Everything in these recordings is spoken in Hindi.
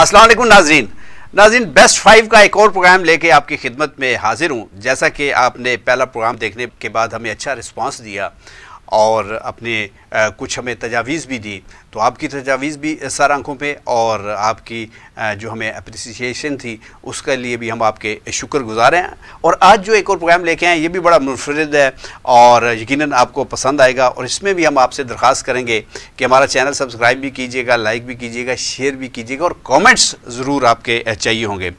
असलम नाजरीन नाजीन बेस्ट फाइव का एक और प्रोग्राम लेके आपकी खिदमत में हाजिर हूँ जैसा कि आपने पहला प्रोग्राम देखने के बाद हमें अच्छा रिस्पांस दिया और अपने कुछ हमें तजावीज़ भी दी तो आपकी तजावीज़ भी सर आंखों पर और आपकी जो हमें अप्रिसिएशन थी उसके लिए भी हम आपके शुक्र गुजार हैं और आज जो एक और प्रोग्राम लेके आए ये भी बड़ा मुनफरद है और यकीनन आपको पसंद आएगा और इसमें भी हम आपसे दरख्वास्त करेंगे कि हमारा चैनल सब्सक्राइब भी कीजिएगा लाइक भी कीजिएगा शेयर भी कीजिएगा और कॉमेंट्स ज़रूर आपके चाहिए होंगे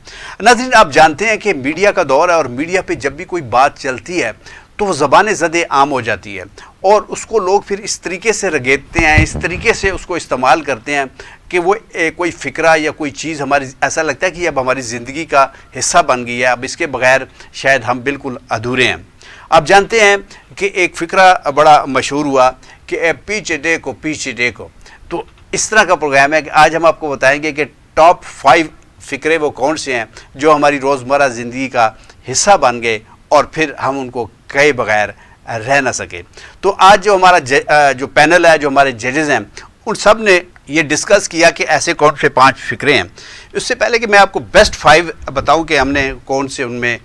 नाजरीन आप जानते हैं कि मीडिया का दौर है और मीडिया पर जब भी कोई बात चलती है तो वो ज़बान ज़दे आम हो जाती है और उसको लोग फिर इस तरीके से रगेतते हैं इस तरीके से उसको इस्तेमाल करते हैं कि वो ए, कोई फ़िक्रा या कोई चीज़ हमारी ऐसा लगता है कि अब हमारी ज़िंदगी का हिस्सा बन गई है अब इसके बगैर शायद हम बिल्कुल अधूरे हैं आप जानते हैं कि एक फ़िक्रा बड़ा मशहूर हुआ कि ए को देखो डे को तो इस तरह का प्रोग्राम है कि आज हम आपको बताएंगे कि टॉप फाइव फ़िक्रे वो कौन से हैं जो हमारी रोज़मर ज़िंदगी का हिस्सा बन गए और फिर हम उनको कहे बगैर रह ना सके तो आज जो हमारा जो पैनल है जो हमारे जजेज़ हैं उन सब ने ये डिस्कस किया कि ऐसे कौन से पांच फिक्रे हैं इससे पहले कि मैं आपको बेस्ट फाइव बताऊं कि हमने कौन से उनमें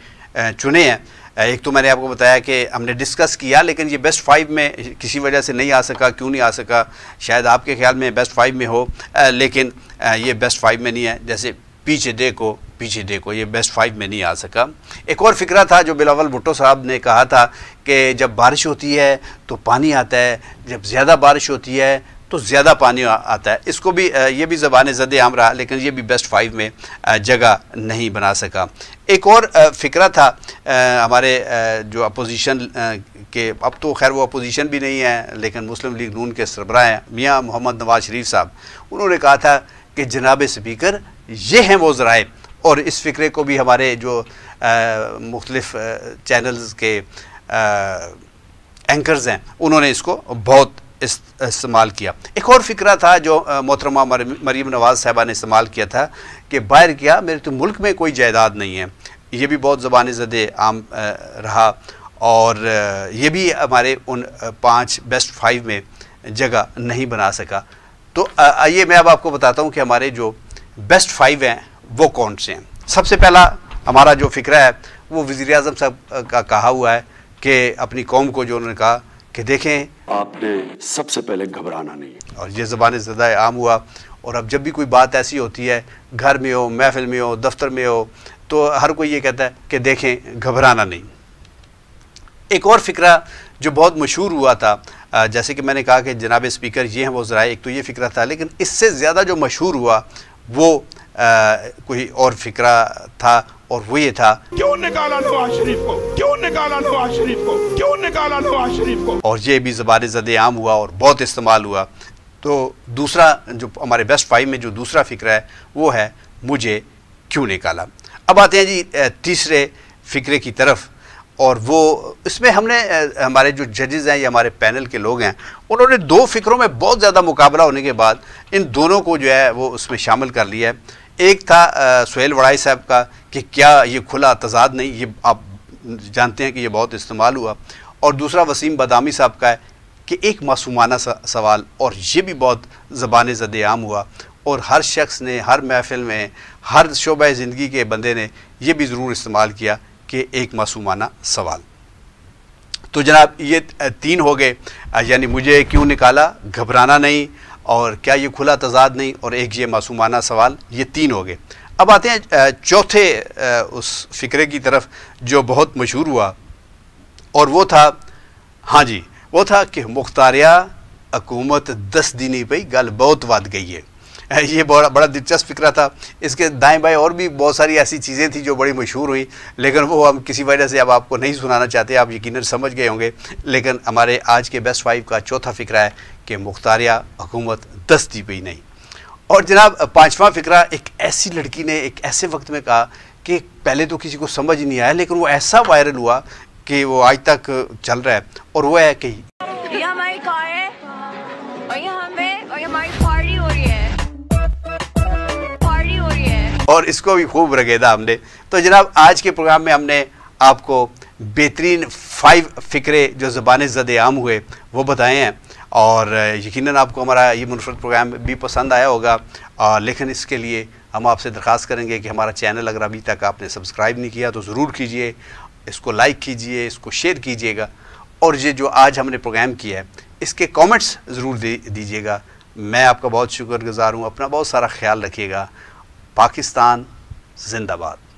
चुने हैं एक तो मैंने आपको बताया कि हमने डिस्कस किया लेकिन ये बेस्ट फाइव में किसी वजह से नहीं आ सका क्यों नहीं आ सका शायद आपके ख्याल में बेस्ट फाइव में हो लेकिन ये बेस्ट फाइव में नहीं है जैसे पीछे देखो पीछे देखो ये बेस्ट फाइव में नहीं आ सका एक और फिक्रा था जो बिलावल भुट्टो साहब ने कहा था कि जब बारिश होती है तो पानी आता है जब ज़्यादा बारिश होती है तो ज़्यादा पानी आता है इसको भी ये भी ज़बान ज़द आम रहा लेकिन ये भी बेस्ट फाइव में जगह नहीं बना सका एक और फिक्रा था हमारे जो अपोजिशन के अब तो खैर वो अपोजिशन भी नहीं है लेकिन मुस्लिम लीग नून के सरबराह हैं मियाँ मोहम्मद नवाज शरीफ साहब उन्होंने कहा था कि जनाब स्पीकर ये हैं वो ज़राए और इस फ़िक्रे को भी हमारे जो मुख्तलफ़ चैनल्स के एंकर्स हैं उन्होंने इसको बहुत इस्तेमाल किया एक और फिक्रा था जो मोहतरमा मरीम नवाज़ साहबा ने इस्तेमाल किया था कि बाहर किया मेरे तो मुल्क में कोई जायदाद नहीं है ये भी बहुत ज़बान जद आम रहा और ये भी हमारे उन पाँच बेस्ट फाइव में जगह नहीं बना सका तो आइए मैं अब आपको बताता हूँ कि हमारे जो बेस्ट फाइव हैं वो कौन से हैं सबसे पहला हमारा जो फिक्र है वो वजीर अजम साहब का कहा हुआ है कि अपनी कौम को जो उन्होंने कहा कि देखें आपने सबसे पहले घबराना नहीं और ये ज़बान ज़्यादा आम हुआ और अब जब भी कोई बात ऐसी होती है घर में हो महफिल में हो दफ्तर में हो तो हर कोई ये कहता है कि देखें घबराना नहीं एक और फिक्रा जो बहुत मशहूर हुआ था जैसे कि मैंने कहा कि जनाब स्पीकर ये हैं वो ज़रा एक तो ये फ़िक्र था लेकिन इससे ज़्यादा जो मशहूर हुआ वो कोई और फिक्रा था और वो ये था क्यों निकाला नवाज शरीफ को क्यों निकाला नवाज शरीफ को क्यों निकाला नवाज शरीफ को और ये भी जबान जद आम हुआ और बहुत इस्तेमाल हुआ तो दूसरा जो हमारे बेस्ट फाइव में जो दूसरा फिक्र है वो है मुझे क्यों निकाला अब आते हैं जी तीसरे फिक्रे की तरफ और वो इसमें हमने हमारे जो जजेज़ हैं या हमारे पैनल के लोग हैं उन्होंने दो फिक्रों में बहुत ज़्यादा मुकाबला होने के बाद इन दोनों को जो है वो उसमें शामिल कर लिया है एक था सुहेल वड़ाई साहब का कि क्या ये खुला तजाद नहीं ये आप जानते हैं कि ये बहुत इस्तेमाल हुआ और दूसरा वसीम बदामी साहब का है कि एक मासूमाना सवाल और ये भी बहुत ज़बान जद आम हुआ और हर शख्स ने हर महफिल में हर शोब ज़िंदगी के बंदे ने यह भी ज़रूर इस्तेमाल किया कि एक मासूमाना सवाल तो जनाब ये तीन हो गए यानी मुझे क्यों निकाला घबराना नहीं और क्या ये खुला तजाद नहीं और एक ये मासूमाना सवाल ये तीन हो गए अब आते हैं चौथे उस फ़िक्रे की तरफ जो बहुत मशहूर हुआ और वो था हाँ जी वो था कि मुख्तारिया हकूमत दस दिनी पर गल बहुत वाद गई है ये बड़ा बड़ा दिलचस्प फिक्र था इसके दाएं बाएं और भी बहुत सारी ऐसी चीज़ें थी जो बड़ी मशहूर हुई लेकिन वो हम किसी वजह से अब आपको नहीं सुनाना चाहते आप यकीन समझ गए होंगे लेकिन हमारे आज के बेस्ट फाइव का चौथा फिक्रा है कि मुख्तारिया हुकूमत दस्ती पी नहीं और जनाब पाँचवा फिक्रा एक ऐसी लड़की ने एक ऐसे वक्त में कहा कि पहले तो किसी को समझ नहीं आया लेकिन वो ऐसा वायरल हुआ कि वो आज तक चल रहा है और वो है कि और इसको भी खूब रगेदा हमने तो जनाब आज के प्रोग्राम में हमने आपको बेहतरीन फाइव फ़िक्रे जो ज़बान जद आम हुए वो बताए हैं और यकीनन आपको हमारा ये मुनफरद प्रोग्राम भी पसंद आया होगा और लेकिन इसके लिए हम आपसे दरख्वास्त करेंगे कि हमारा चैनल अगर अभी तक आपने सब्सक्राइब नहीं किया तो ज़रूर कीजिए इसको लाइक कीजिए इसको शेयर कीजिएगा और ये जो आज हमने प्रोग्राम किया है इसके कमेंट्स ज़रूर दीजिएगा मैं आपका बहुत शुक्रगुजार हूँ अपना बहुत सारा ख्याल रखिएगा पाकिस्तान जिंदाबाद